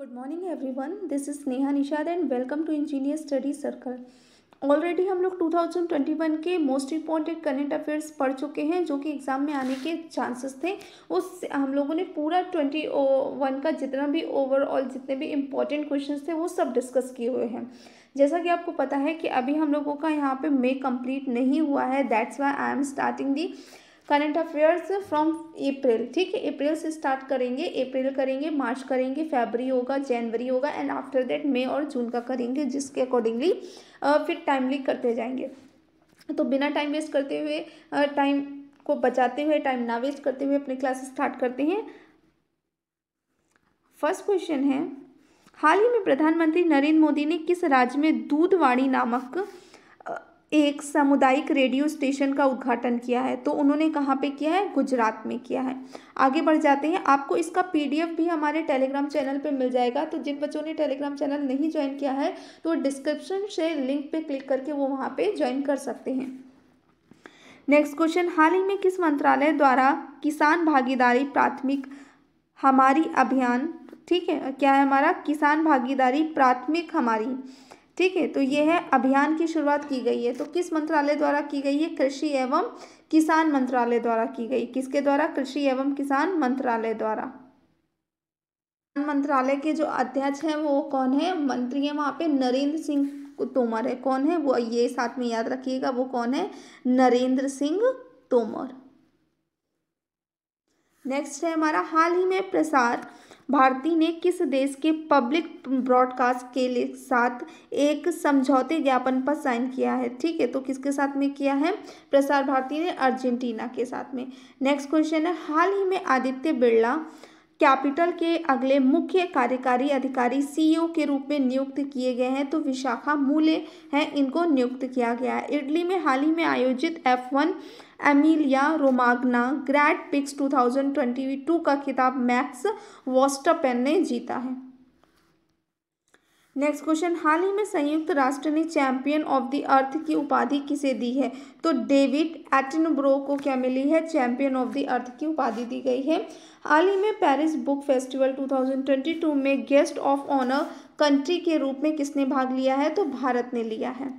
good morning one this is Neha Nishad and welcome to engineer study circle already हम लोग 2021 के most important current affairs पढ़ चुके हैं जो कि एग्ज़ाम में आने के चांसेस थे उस हम लोगों ने पूरा ट्वेंटी वन का जितना भी ओवरऑल जितने भी इम्पॉर्टेंट क्वेश्चन थे वो सब डिस्कस किए हुए हैं जैसा कि आपको पता है कि अभी हम लोगों का यहाँ पे मे कंप्लीट नहीं हुआ है that's why I am starting the current affairs from April ठीक है अप्रैल से स्टार्ट करेंगे अप्रैल करेंगे मार्च करेंगे फेबरी होगा जनवरी होगा एंड आफ्टर दैट मई और जून का करेंगे जिसके अकॉर्डिंगली फिर टाइमली करते जाएंगे तो बिना टाइम वेस्ट करते हुए टाइम को बचाते हुए टाइम ना वेस्ट करते हुए अपने क्लास स्टार्ट करते हैं फर्स्ट क्वेश्चन है हाल ही में प्रधानमंत्री नरेंद्र मोदी ने किस राज्य में दूधवाणी नामक एक सामुदायिक रेडियो स्टेशन का उद्घाटन किया है तो उन्होंने कहाँ पे किया है गुजरात में किया है आगे बढ़ जाते हैं आपको इसका पीडीएफ भी हमारे टेलीग्राम चैनल पे मिल जाएगा तो जिन बच्चों ने टेलीग्राम चैनल नहीं ज्वाइन किया है तो डिस्क्रिप्शन से लिंक पे क्लिक करके वो वहाँ पे ज्वाइन कर सकते हैं नेक्स्ट क्वेश्चन हाल ही में किस मंत्रालय द्वारा किसान भागीदारी प्राथमिक हमारी अभियान ठीक है क्या है हमारा किसान भागीदारी प्राथमिक हमारी ठीक है तो ये है अभियान की शुरुआत की गई है तो किस मंत्रालय द्वारा की गई है कृषि एवं किसान मंत्रालय द्वारा की गई किसके द्वारा कृषि एवं किसान मंत्रालय द्वारा मंत्रालय के जो अध्यक्ष हैं वो कौन है मंत्री है वहाँ पे नरेंद्र सिंह तोमर है कौन है वो ये साथ में याद रखिएगा वो कौन है नरेंद्र सिंह तोमर नेक्स्ट है हमारा हाल ही में प्रसार भारती ने किस देश के पब्लिक ब्रॉडकास्ट के लिए साथ एक समझौते ज्ञापन पर साइन किया है ठीक है तो किसके साथ में किया है प्रसार भारती ने अर्जेंटीना के साथ में नेक्स्ट क्वेश्चन है हाल ही में आदित्य बिरला कैपिटल के अगले मुख्य कार्यकारी अधिकारी सीईओ e के रूप में नियुक्त किए गए हैं तो विशाखा मूले हैं इनको नियुक्त किया गया है इटली में हाल ही में आयोजित F one Emilia Romagna grand prix 2022 का खिताब मैक्स वॉस्टपेन ने जीता है नेक्स्ट क्वेश्चन हाल ही में संयुक्त राष्ट्र ने चैंपियन ऑफ द अर्थ की उपाधि किसे दी है तो डेविड एटनब्रो को क्या मिली है चैंपियन ऑफ द अर्थ की उपाधि दी गई है हाल ही में पेरिस बुक फेस्टिवल 2022 में गेस्ट ऑफ ऑनर कंट्री के रूप में किसने भाग लिया है तो भारत ने लिया है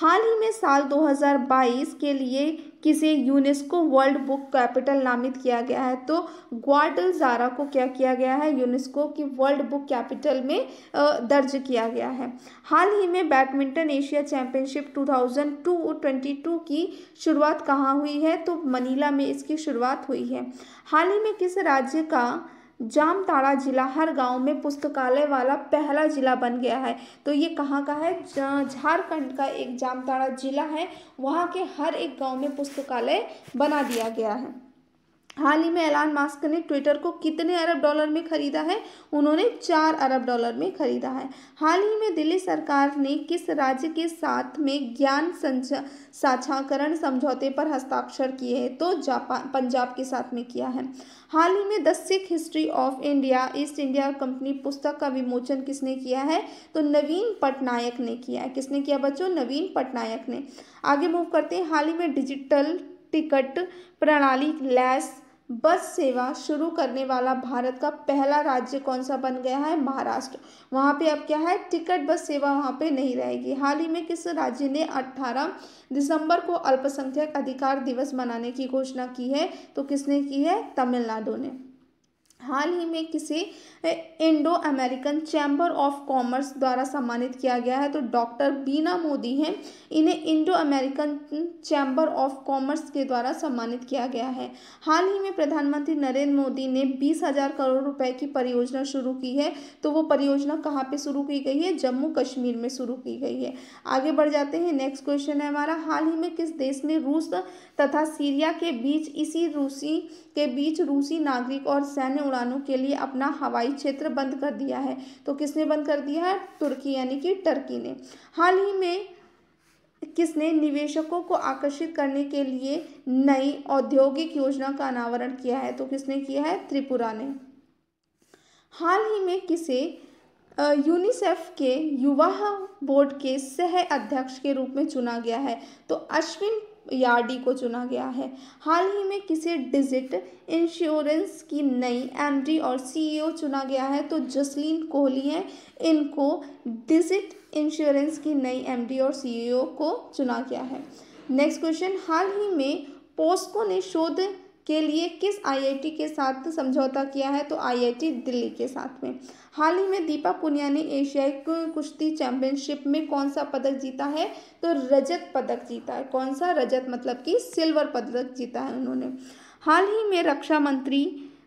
हाल ही में साल 2022 के लिए किसे यूनेस्को वर्ल्ड बुक कैपिटल नामित किया गया है तो ग्वाडल जारा को क्या किया गया है यूनेस्को की वर्ल्ड बुक कैपिटल में दर्ज किया गया है हाल ही में बैडमिंटन एशिया चैंपियनशिप 2022 की शुरुआत कहाँ हुई है तो मनीला में इसकी शुरुआत हुई है हाल ही में किस राज्य का जामताड़ा जिला हर गांव में पुस्तकालय वाला पहला जिला बन गया है तो ये कहाँ का है झारखंड का एक जामताड़ा जिला है वहाँ के हर एक गांव में पुस्तकालय बना दिया गया है हाल ही में एलान मास्क ने ट्विटर को कितने अरब डॉलर में खरीदा है उन्होंने चार अरब डॉलर में खरीदा है हाल ही में दिल्ली सरकार ने किस राज्य के साथ में ज्ञान साक्षाकरण समझौते पर हस्ताक्षर किए हैं तो जापान पंजाब के साथ में किया है हाल ही में the Sikh history of India East India Company पुस्तक का विमोचन किसने किया है तो नवीन पटनायक ने किया है किसने किया बच्चों नवीन पटनायक ने आगे मूव करते हैं हाल ही में डिजिटल टिकट प्रणाली लैस बस सेवा शुरू करने वाला भारत का पहला राज्य कौन सा बन गया है महाराष्ट्र वहाँ पे अब क्या है टिकट बस सेवा वहाँ पे नहीं रहेगी हाल ही में किस राज्य ने 18 दिसंबर को अल्पसंख्यक अधिकार दिवस मनाने की घोषणा की है तो किसने की है तमिलनाडु ने हाल ही में किसी Indo American chamber of commerce द्वारा सम्मानित किया गया है तो डॉक्टर बीना मोदी हैं इन्हें Indo American chamber of commerce के द्वारा सम्मानित किया गया है हाल ही में प्रधानमंत्री नरेंद्र मोदी ने बीस हजार करोड़ रुपए की परियोजना शुरू की है तो वो परियोजना कहाँ पे शुरू की गई है जम्मू कश्मीर में शुरू की गई है आगे बढ़ जाते हैं नेक्स्ट क्वेश्चन है हमारा हाल ही में किस देश ने रूस तथा सीरिया के बीच इसी रूसी के बीच रूसी नागरिक और सैन्य उड़ानों के लिए अपना हवाई क्षेत्र बंद कर दिया है तो किसने बंद कर दिया है तुर्की यानी कि टर्की ने हाल ही में किसने निवेशकों को आकर्षित करने के लिए नई औद्योगिक योजना का अनावरण किया है तो किसने किया है त्रिपुरा ने हाल ही में किसे यूनिसेफ के युवा बोर्ड के सह अध्यक्ष के रूप में चुना गया है तो अश्विन या डी को चुना गया है हाल ही में किसी डिजिट इंश्योरेंस की नई एमडी और सीईओ चुना गया है तो जसलीन कोहली हैं इनको डिजिट इंश्योरेंस की नई एमडी और सीईओ को चुना गया है नेक्स्ट क्वेश्चन हाल ही में पोस्को ने शोध के लिए किस आईआईटी के साथ समझौता किया है तो आईआईटी दिल्ली के साथ में हाल ही में दीपा पुनिया ने एशियाई कुश्ती चैंपियनशिप में कौन सा पदक जीता है तो रजत पदक जीता है कौन सा रजत मतलब कि सिल्वर पदक जीता है उन्होंने हाल ही में रक्षा मंत्री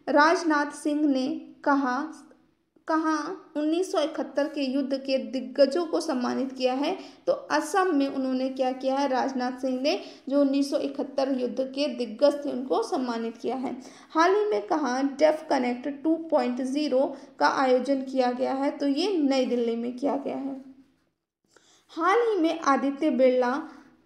राजनाथ सिंह ने कहा कहाँ उन्नीस के युद्ध के दिग्गजों को सम्मानित किया है तो असम में उन्होंने क्या किया है राजनाथ सिंह ने जो उन्नीस युद्ध के दिग्गज थे उनको सम्मानित किया है हाल ही में कहाँ डेफ कनेक्ट 2.0 का आयोजन किया गया है तो ये नई दिल्ली में किया गया है हाल ही में आदित्य बिरला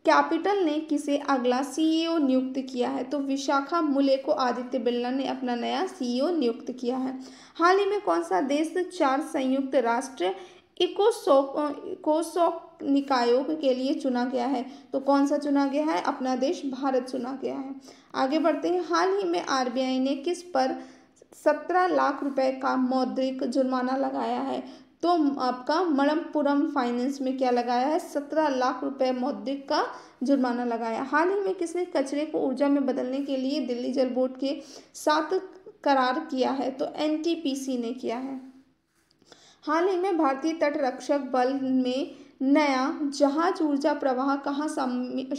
कैपिटल ने किसे अगला सीईओ e नियुक्त किया है तो विशाखा मुले को आदित्य बिरला ने अपना नया सीईओ e नियुक्त किया है हाल ही में कौन सा देश चार संयुक्त राष्ट्र इकोसोक इकोसोक निकायों के लिए चुना गया है तो कौन सा चुना गया है अपना देश भारत चुना गया है आगे बढ़ते हैं हाल ही में आर ने किस पर सत्रह लाख रुपए का मौद्रिक जुर्माना लगाया है तो आपका मणप्पुरम फाइनेंस में क्या लगाया है सत्रह लाख रुपए मौद्रिक का जुर्माना लगाया हाल ही में किसने कचरे को ऊर्जा में बदलने के लिए दिल्ली जल बोर्ड के साथ करार किया है तो एनटीपीसी ने किया है हाल ही में भारतीय तटरक्षक बल में नया जहाज ऊर्जा प्रवाह कहाँ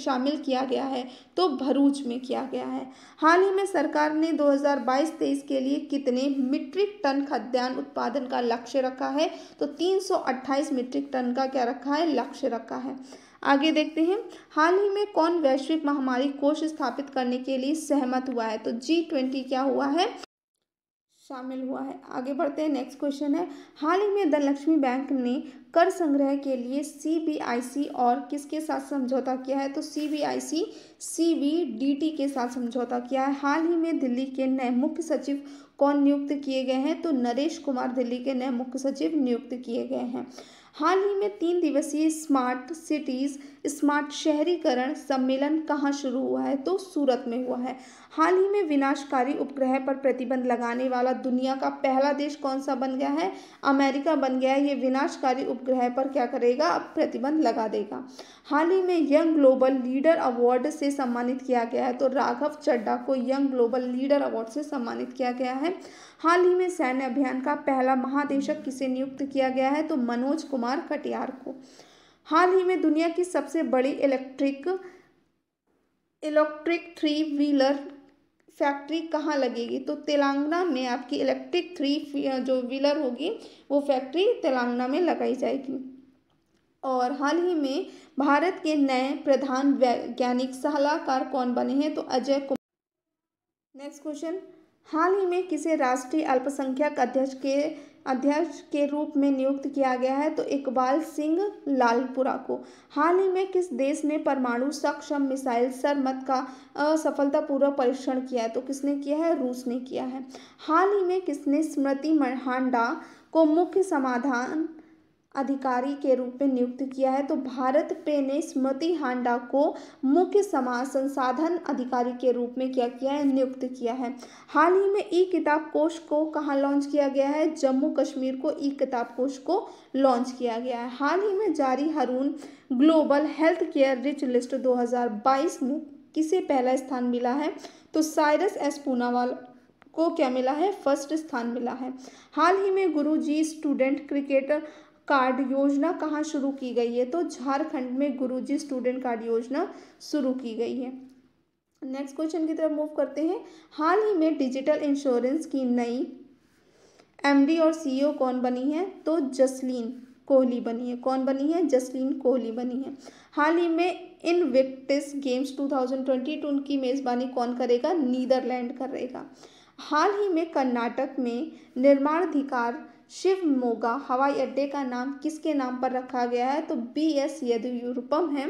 शामिल किया गया है तो भरूच में किया गया है हाल ही में सरकार ने 2022-23 के लिए कितने मीट्रिक टन खाद्यान्न उत्पादन का लक्ष्य रखा है तो 328 मीट्रिक टन का क्या रखा है लक्ष्य रखा है आगे देखते हैं हाल ही में कौन वैश्विक महामारी कोष स्थापित करने के लिए सहमत हुआ है तो जी ट्वेंटी क्या हुआ है शामिल हुआ है आगे बढ़ते हैं नेक्स्ट क्वेश्चन है हाल ही में धनलक्ष्मी बैंक ने कर संग्रह के लिए सीबीआईसी और किसके साथ समझौता किया है तो सीबीआईसी सीबीडीटी के साथ समझौता किया है हाल ही में दिल्ली के नए मुख्य सचिव कौन नियुक्त किए गए हैं तो नरेश कुमार दिल्ली के नए मुख्य सचिव नियुक्त किए गए हैं हाल ही में तीन दिवसीय स्मार्ट सिटीज़ स्मार्ट शहरीकरण सम्मेलन कहाँ शुरू हुआ है तो सूरत में हुआ है हाल ही में विनाशकारी उपग्रह पर प्रतिबंध लगाने वाला दुनिया का पहला देश कौन सा बन गया है अमेरिका बन गया है ये विनाशकारी उपग्रह पर क्या करेगा अब प्रतिबंध लगा देगा हाल ही में यंग ग्लोबल लीडर अवार्ड से सम्मानित किया गया है तो राघव चड्डा को यंग ग्लोबल लीडर अवार्ड से सम्मानित किया गया है हाल ही में सैन्य अभियान का पहला महादेशक किसे नियुक्त किया गया है तो मनोज कुमार कटियार को हाल ही में दुनिया की सबसे बड़ी electric electric three wheeler factory कहाँ लगेगी तो तेलंगाना में आपकी इलेक्ट्रिक थ्री जो व्हीलर होगी वो फैक्ट्री तेलंगाना में लगाई जाएगी और हाल ही में भारत के नए प्रधान वैज्ञानिक सलाहकार कौन बने हैं तो अजय कुमार नेक्स्ट क्वेश्चन हाल ही में किसे राष्ट्रीय अल्पसंख्यक अध्यक्ष के अध्यक्ष के रूप में नियुक्त किया गया है तो इकबाल सिंह लालपुरा को हाल ही में किस देश ने परमाणु सक्षम मिसाइल सरमत का सफलतापूर्वक परीक्षण किया है तो किसने किया है रूस ने किया है हाल ही में किसने स्मृति मरहांडा को मुख्य समाधान अधिकारी के रूप में नियुक्त किया है तो भारत पे ने स्मृति हांडा को मुख्य समाज संसाधन अधिकारी के रूप में क्या किया है नियुक्त किया है हाल ही में ई किताब कोश को कहाँ लॉन्च किया गया है जम्मू कश्मीर को ई किताब कोश को लॉन्च किया गया है हाल ही में जारी Hurun global health care rich list 2022 में किसे पहला स्थान मिला है तो साइरस एस पूनावाल को क्या मिला है फर्स्ट स्थान मिला है हाल ही में गुरुजी स्टूडेंट क्रिकेटर कार्ड योजना कहाँ शुरू की गई है तो झारखंड में गुरुजी स्टूडेंट कार्ड योजना शुरू की गई है नेक्स्ट क्वेश्चन की तरफ मूव करते हैं हाल ही में डिजिटल इंश्योरेंस की नई एमडी और सीईओ e कौन बनी है तो जसलीन कोहली बनी है कौन बनी है जसलीन कोहली बनी है हाल ही में Invictus games two thousand two की मेज़बानी कौन करेगा नीदरलैंड करेगा हाल ही में कर्नाटक में निर्माणाधिकार शिवमोगा हवाई अड्डे का नाम किसके नाम पर रखा गया है तो बी एस येदियुरपम है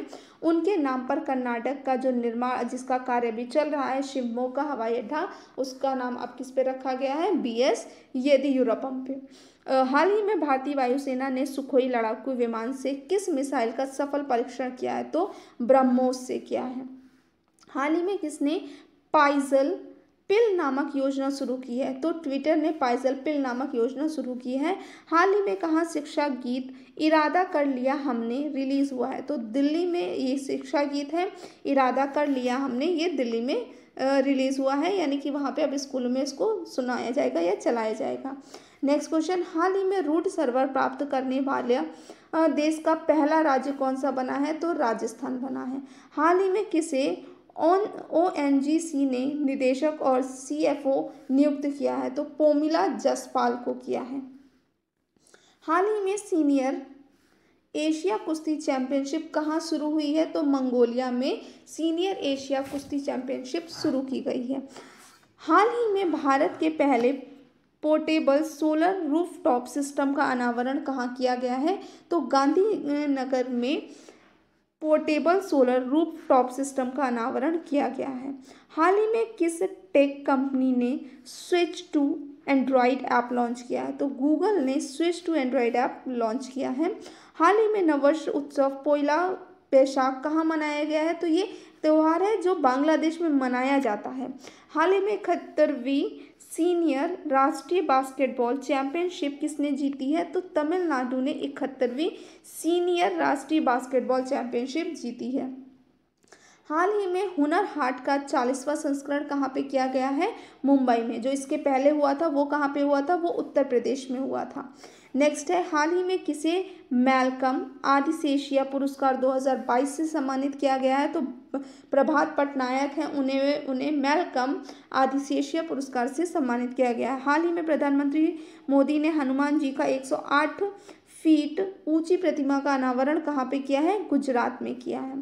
उनके नाम पर कर्नाटक का जो निर्माण जिसका कार्य भी चल रहा है शिवमोगा हवाई अड्डा उसका नाम अब किस पे रखा गया है बी एस येदियुरपम पे हाल ही में भारतीय वायुसेना ने सुखोई लड़ाकू विमान से किस मिसाइल का सफल परीक्षण किया है तो ब्रह्मोस से किया है हाल ही में किसने पाइजल पिल नामक योजना शुरू की है तो ट्विटर ने पाइजल पिल नामक योजना शुरू की है हाल ही में कहा शिक्षा गीत इरादा कर लिया हमने रिलीज़ हुआ है तो दिल्ली में ये शिक्षा गीत है इरादा कर लिया हमने ये दिल्ली में रिलीज़ हुआ है यानी कि वहाँ पे अब स्कूलों में इसको सुनाया जाएगा या चलाया जाएगा नेक्स्ट क्वेश्चन हाल ही में रूट सर्वर प्राप्त करने वाले देश का पहला राज्य कौन सा बना है तो राजस्थान बना है हाल ही में किसे ऑन ओ एन जी सी ने निदेशक और सी एफ ओ नियुक्त किया है तो पोमिला जसपाल को किया है हाल ही में सीनियर एशिया कुश्ती चैंपियनशिप कहाँ शुरू हुई है तो मंगोलिया में सीनियर एशिया कुश्ती चैंपियनशिप शुरू की गई है हाल ही में भारत के पहले portable solar roof top system का अनावरण कहाँ किया गया है तो गांधी नगर में portable solar roof top system का अनावरण किया गया है हाल ही में किस टेक कंपनी ने switch to android app launch किया है तो गूगल ने switch to android app launch किया है हाल ही में नववर्ष उत्सव पोइला बैशाख कहाँ मनाया गया है तो ये त्यौहार है जो बांग्लादेश में मनाया जाता है हाल ही में इकहत्तरवीं सीनियर राष्ट्रीय बास्केटबॉल चैंपियनशिप किसने जीती है तो तमिलनाडु ने इकहत्तरवीं सीनियर राष्ट्रीय बास्केटबॉल चैंपियनशिप जीती है हाल ही में हुनर हाट का चालीसवां संस्करण कहाँ पे किया गया है मुंबई में जो इसके पहले हुआ था वो कहाँ पे हुआ था वो उत्तर प्रदेश में हुआ था नेक्स्ट है हाल ही में किसे मैलकम आदिशेषिया पुरस्कार 2022 से सम्मानित किया गया है तो प्रभात पटनायक हैं उन्हें उन्हें मैलकम आदिशेषिया पुरस्कार से सम्मानित किया गया है हाल ही में प्रधानमंत्री मोदी ने हनुमान जी का 108 फीट ऊंची प्रतिमा का अनावरण कहाँ पे किया है गुजरात में किया है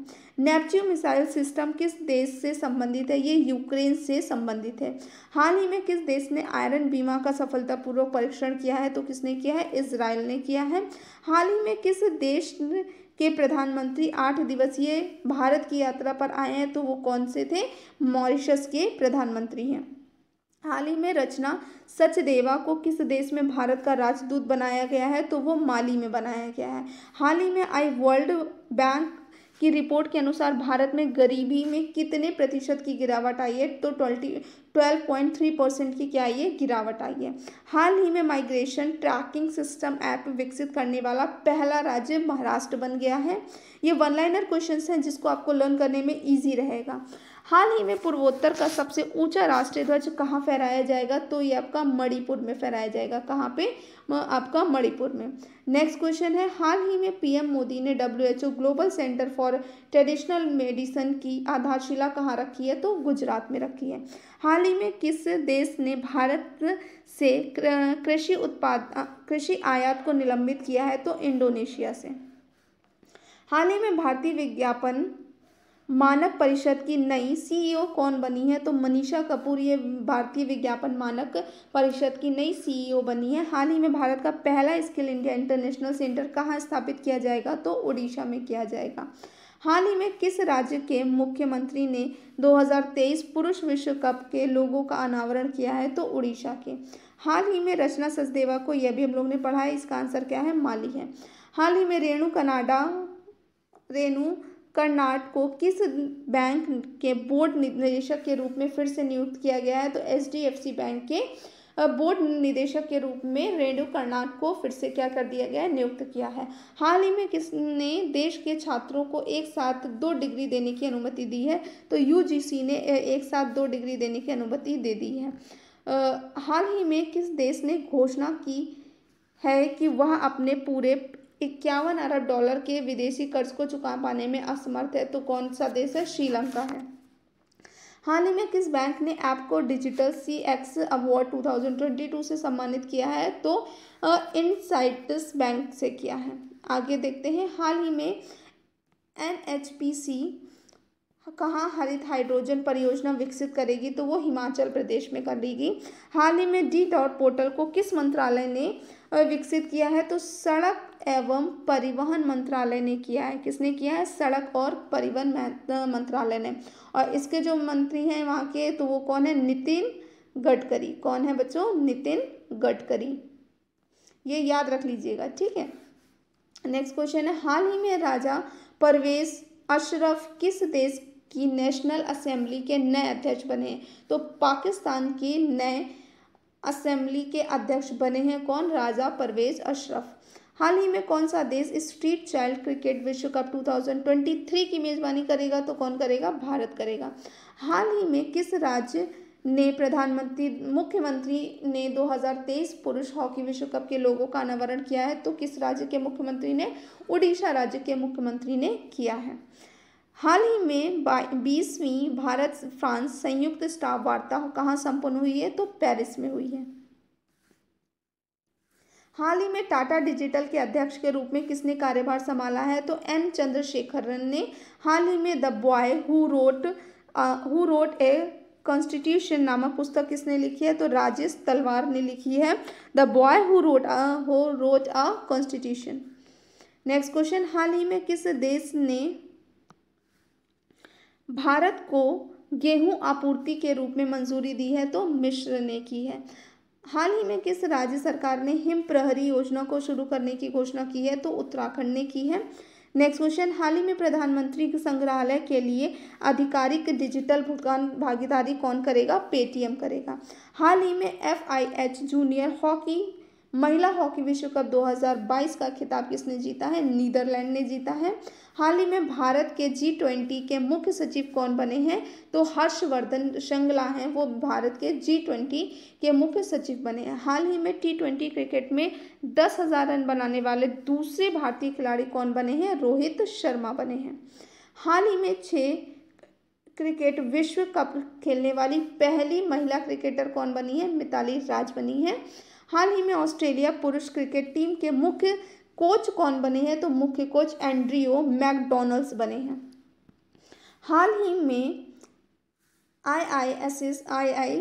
नेपच्यू मिसाइल सिस्टम किस देश से संबंधित है ये यूक्रेन से संबंधित है हाल ही में किस देश ने आयरन बीमा का सफलतापूर्वक परीक्षण किया है तो किसने किया है इसराइल ने किया है हाल ही में किस देश के प्रधानमंत्री आठ दिवसीय भारत की यात्रा पर आए हैं तो वो कौन से थे मॉरिशस के प्रधानमंत्री हैं हाल ही में रचना सचदेवा को किस देश में भारत का राजदूत बनाया गया है तो वो माली में बनाया गया है हाल ही में आई वर्ल्ड बैंक की रिपोर्ट के अनुसार भारत में गरीबी में कितने प्रतिशत की गिरावट आई है तो twenty twelve point three percent की क्या आई है गिरावट आई है हाल ही में माइग्रेशन ट्रैकिंग सिस्टम ऐप विकसित करने वाला पहला राज्य महाराष्ट्र बन गया है ये वन लाइनर क्वेश्चन हैं जिसको आपको लर्न करने में ईजी रहेगा हाल ही में पूर्वोत्तर का सबसे ऊंचा राष्ट्रीय ध्वज कहाँ फहराया जाएगा तो ये आपका मणिपुर में फहराया जाएगा कहाँ पे आपका मणिपुर में नेक्स्ट क्वेश्चन है हाल ही में पीएम मोदी ने WHO global centre for traditional medicine की आधारशिला कहाँ रखी है तो गुजरात में रखी है हाल ही में किस देश ने भारत से कृषि उत्पाद कृषि आयात को निलंबित किया है तो इंडोनेशिया से हाल ही में भारतीय विज्ञापन मानक परिषद की नई सीईओ e कौन बनी है तो मनीषा कपूर ये भारतीय विज्ञापन मानक परिषद की नई सीईओ e बनी है हाल ही में भारत का पहला स्किल इंडिया इंटरनेशनल सेंटर कहाँ स्थापित किया जाएगा तो उड़ीसा में किया जाएगा हाल ही में किस राज्य के मुख्यमंत्री ने 2023 पुरुष विश्व कप के लोगों का अनावरण किया है तो उड़ीसा के हाल ही में रचना सचदेवा को यह भी हम लोग ने पढ़ा है इसका आंसर क्या है माली है हाल ही में रेणु कनाडा रेणु कर्नाट को किस बैंक के बोर्ड निदेशक के रूप में फिर से नियुक्त किया गया है तो एच बैंक के बोर्ड निदेशक के रूप में रेणु कर्नाट को फिर से क्या कर दिया गया है नियुक्त किया है हाल ही में किसने देश के छात्रों को एक साथ दो डिग्री देने की अनुमति दी है तो यूजीसी ने एक साथ दो डिग्री देने की अनुमति दे दी है हाल ही में किस देश ने घोषणा की है कि वह अपने पूरे इक्यावन अरब डॉलर के विदेशी कर्ज को चुका पाने में असमर्थ है तो कौन सा देश है श्रीलंका है हाल ही में किस बैंक ने ऐप को digital C X award two thousand twenty two से सम्मानित किया है तो इन साइटस बैंक से किया है आगे देखते हैं हाल ही में एन एच पी सी कहाँ हरित हाइड्रोजन परियोजना विकसित करेगी तो वो हिमाचल प्रदेश में करेगी हाल ही में डी डॉट पोर्टल को किस मंत्रालय ने विकसित किया है तो सड़क एवं परिवहन मंत्रालय ने किया है किसने किया है सड़क और परिवहन मंत्रालय ने और इसके जो मंत्री हैं वहाँ के तो वो कौन है नितिन गडकरी कौन है बच्चों नितिन गडकरी ये याद रख लीजिएगा ठीक है नेक्स्ट क्वेश्चन है हाल ही में राजा परवेज अशरफ किस देश की नेशनल असेंबली के नए अध्यक्ष बने तो पाकिस्तान के नए असेंबली के अध्यक्ष बने हैं कौन राजा परवेज अशरफ हाल ही में कौन सा देश स्ट्रीट चाइल्ड क्रिकेट विश्व कप 2023 की मेज़बानी करेगा तो कौन करेगा भारत करेगा हाल ही में किस राज्य ने प्रधानमंत्री मुख्यमंत्री ने 2023 पुरुष हॉकी विश्व कप के लोगों का अनावरण किया है तो किस राज्य के मुख्यमंत्री ने उड़ीसा राज्य के मुख्यमंत्री ने किया है हाल ही में बीसवीं भारत फ्रांस संयुक्त स्टाफ वार्ता कहाँ संपन्न हुई है तो पेरिस में हुई है हाल ही में टाटा डिजिटल के अध्यक्ष के रूप में किसने कार्यभार संभाला है तो एन चंद्रशेखरन ने हाल ही में the boy who wrote who wrote a constitution नामक पुस्तक किसने लिखी है तो राजेश तलवार ने लिखी है the boy who wrote a who wrote a constitution next question हाल ही में किस देश ने भारत को गेहूं आपूर्ति के रूप में मंजूरी दी है तो मिश्र ने की है हाल ही में किस राज्य सरकार ने हिम प्रहरी योजना को शुरू करने की घोषणा की है तो उत्तराखंड ने की है नेक्स्ट क्वेश्चन हाल ही में प्रधानमंत्री संग्रहालय के लिए आधिकारिक डिजिटल भुगतान भागीदारी कौन करेगा पेटीएम करेगा हाल ही में F I H junior hockey महिला हॉकी विश्व कप 2022 का खिताब किसने जीता है नीदरलैंड ने जीता है हाल ही में भारत के जी ट्वेंटी के मुख्य सचिव कौन बने हैं तो हर्षवर्धन श्रृंगला हैं वो भारत के जी ट्वेंटी के मुख्य सचिव बने हैं हाल ही में टी ट्वेंटी क्रिकेट में दस हज़ार रन बनाने वाले दूसरे भारतीय खिलाड़ी कौन बने हैं रोहित शर्मा बने हैं हाल ही में छः क्रिकेट विश्व कप खेलने वाली पहली महिला क्रिकेटर कौन बनी है मिताली राज बनी है हाल ही में ऑस्ट्रेलिया पुरुष क्रिकेट टीम के मुख्य कोच कौन बने हैं तो मुख्य कोच एंड्रियो मैकडोनल्ड्स बने हैं हाल ही में I I S S I I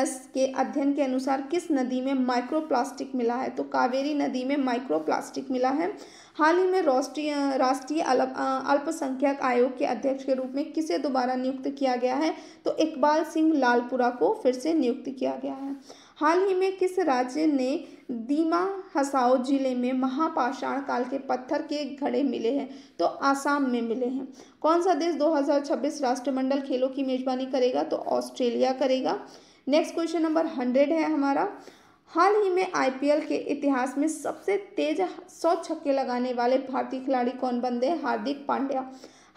S के अध्ययन के अनुसार किस नदी में माइक्रोप्लास्टिक मिला है तो कावेरी नदी में माइक्रोप्लास्टिक मिला है हाल ही में राष्ट्रीय राष्ट्रीय अल्पसंख्यक आयोग के अध्यक्ष के रूप में किसे दोबारा नियुक्त किया गया है तो इकबाल सिंह लालपुरा को फिर से नियुक्त किया गया है हाल ही में किस राज्य ने दीमा हसाओ जिले में महापाषाण काल के पत्थर के घड़े मिले हैं तो आसाम में मिले हैं कौन सा देश 2026 राष्ट्रमंडल खेलों की मेजबानी करेगा तो ऑस्ट्रेलिया करेगा नेक्स्ट क्वेश्चन नंबर हंड्रेड है हमारा हाल ही में आईपीएल के इतिहास में सबसे तेज सौ छक्के लगाने वाले भारतीय खिलाड़ी कौन बन गए हार्दिक पांड्या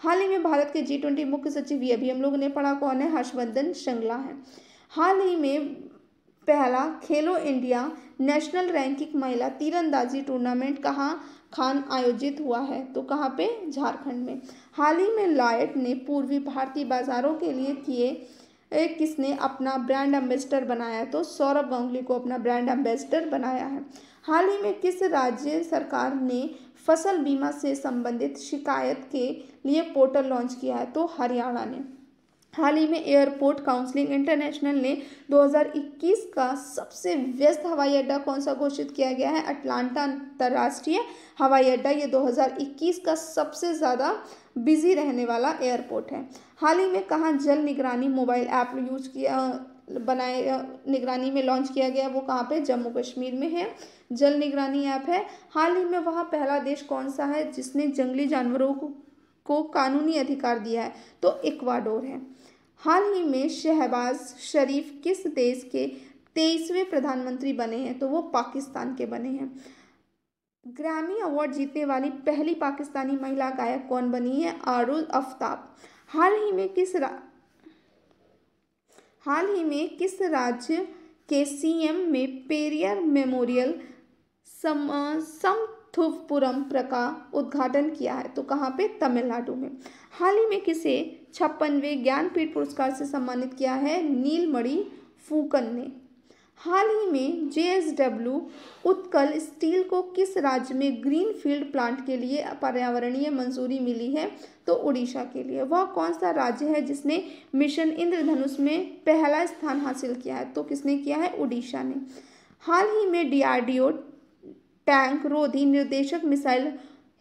हाल ही में भारत के जी ट्वेंटी मुख्य सचिव ये भी हम लोग ने पढ़ा कौन है हर्षवर्धन श्रृंगला है हाल ही में पहला खेलो इंडिया नेशनल रैंकिंग महिला तीरंदाजी टूर्नामेंट कहाँ खान आयोजित हुआ है तो कहाँ पे झारखंड में हाल ही में लॉयट ने पूर्वी भारतीय बाजारों के लिए किए एक किसने अपना ब्रांड एम्बेसडर बनाया तो सौरभ गांगुली को अपना ब्रांड एम्बेसडर बनाया है हाल ही में किस राज्य सरकार ने फसल बीमा से संबंधित शिकायत के लिए पोर्टल लॉन्च किया है तो हरियाणा ने हाल ही में एयरपोर्ट काउंसलिंग इंटरनेशनल ने 2021 का सबसे व्यस्त हवाई अड्डा कौन सा घोषित किया गया है अटलांटा अंतर्राष्ट्रीय हवाई अड्डा ये 2021 का सबसे ज़्यादा बिजी रहने वाला एयरपोर्ट है हाल ही में कहाँ जल निगरानी मोबाइल ऐप यूज किया बनाए निगरानी में लॉन्च किया गया वो कहाँ पे जम्मू कश्मीर में है जल निगरानी ऐप है हाल ही में वहाँ पहला देश कौन सा है जिसने जंगली जानवरों को को कानूनी अधिकार दिया है तो इक्वाडोर है हाल ही में शहबाज शरीफ किस देश के तेईसवें प्रधानमंत्री बने हैं तो वो पाकिस्तान के बने हैं ग्रैमी अवार्ड जीतने वाली पहली पाकिस्तानी महिला गायक कौन बनी है आरुल अफ्ताब हाल ही में किस रा... हाल ही में किस राज्य के सीएम में पेरियर मेमोरियल सम सम थुवपुरम प्रका उद्घाटन किया है तो कहाँ पे तमिलनाडु में हाल ही में किसे छप्पनवे ज्ञानपीठ पुरस्कार से सम्मानित किया है नीलमणि फूकन ने हाल ही में J S W Utkal steel को किस राज्य में ग्रीन फील्ड प्लांट के लिए पर्यावरणीय मंजूरी मिली है तो उड़ीसा के लिए वह कौन सा राज्य है जिसने मिशन इंद्रधनुष में पहला स्थान हासिल किया है तो किसने किया है उड़ीसा ने हाल ही में डीआरडीओ टैंक रोधी निर्देशक मिसाइल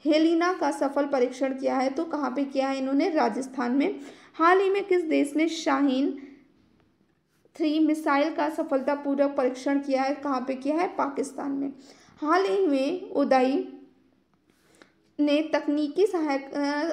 हेलिना का सफल परीक्षण किया है तो कहाँ पे किया है इन्होंने राजस्थान में हाल ही में किस देश ने शाहीन थ्री मिसाइल का सफलतापूर्वक परीक्षण किया है कहाँ पे किया है पाकिस्तान में हाल ही में उदाई ने तकनीकी सहायक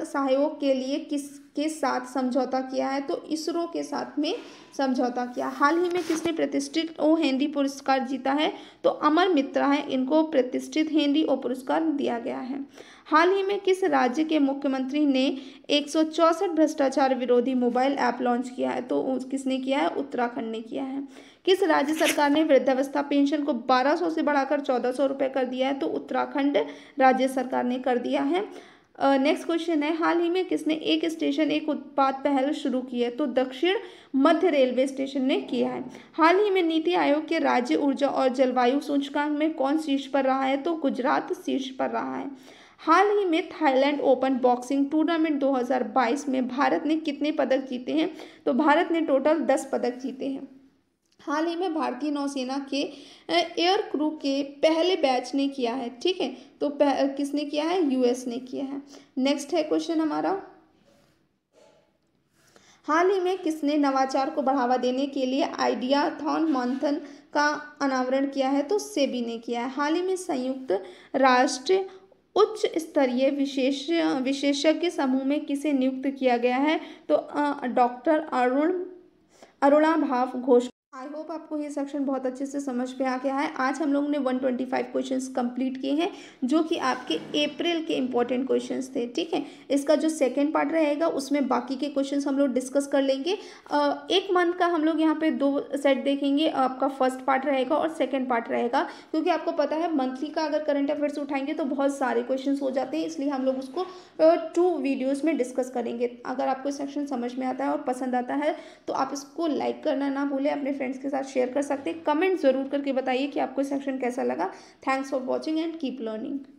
सहयोग के लिए किस के साथ समझौता किया है तो इसरो के साथ में समझौता किया हाल ही में किसने प्रतिष्ठित ओ हेनरी पुरस्कार जीता है तो अमर मित्रा है इनको प्रतिष्ठित हेनरी ओ पुरस्कार दिया गया है हाल ही में किस राज्य के मुख्यमंत्री ने एक भ्रष्टाचार विरोधी मोबाइल ऐप लॉन्च किया है तो किसने किया है उत्तराखंड ने किया है किस राज्य सरकार ने वृद्धावस्था पेंशन को 1200 से बढ़ाकर 1400 रुपए कर दिया है तो उत्तराखंड राज्य सरकार ने कर दिया है नेक्स्ट uh, क्वेश्चन है हाल ही में किसने एक स्टेशन एक उत्पाद पहल शुरू की है तो दक्षिण मध्य रेलवे स्टेशन ने किया है हाल ही में नीति आयोग के राज्य ऊर्जा और जलवायु सूचकांक में कौन शीर्ष पर रहा है तो गुजरात शीर्ष पर रहा है हाल ही में थाईलैंड ओपन बॉक्सिंग टूर्नामेंट 2022 में भारत ने कितने पदक जीते हैं तो भारत ने टोटल दस पदक जीते हैं हाल ही में भारतीय नौसेना के एयर क्रू के पहले बैच ने किया है ठीक है तो किसने किया है यूएस ने किया है नेक्स्ट है क्वेश्चन हमारा हाल ही में किसने नवाचार को बढ़ावा देने के लिए आइडिया थॉन मॉन्थन का अनावरण किया है तो सेबी ने किया है हाल ही में संयुक्त राष्ट्र उच्च स्तरीय विशेष विशेषज्ञ समूह में किसे नियुक्त किया गया है तो डॉक्टर अरुण अरुणा भाव घोष आई होप आपको ये सेक्शन बहुत अच्छे से समझ में आ गया है आज हम लोगों ने 125 क्वेश्चंस कंप्लीट किए हैं जो कि आपके अप्रैल के इंपॉर्टेंट क्वेश्चंस थे ठीक है इसका जो सेकंड पार्ट रहेगा उसमें बाकी के क्वेश्चंस हम लोग डिस्कस कर लेंगे एक मंथ का हम लोग यहाँ पे दो सेट देखेंगे आपका फर्स्ट पार्ट रहेगा और सेकेंड पार्ट रहेगा क्योंकि आपको पता है मंथली का अगर करंट अफेयर्स उठाएंगे तो बहुत सारे क्वेश्चन हो जाते हैं इसलिए हम लोग उसको टू वीडियोज़ में डिस्कस करेंगे अगर आपको सेक्शन समझ में आता है और पसंद आता है तो आप इसको लाइक करना ना भूलें अपने फ्रेंड्स के साथ शेयर कर सकते हैं कमेंट ज़रूर करके बताइए कि आपको सेक्शन कैसा लगा thanks for watching and keep learning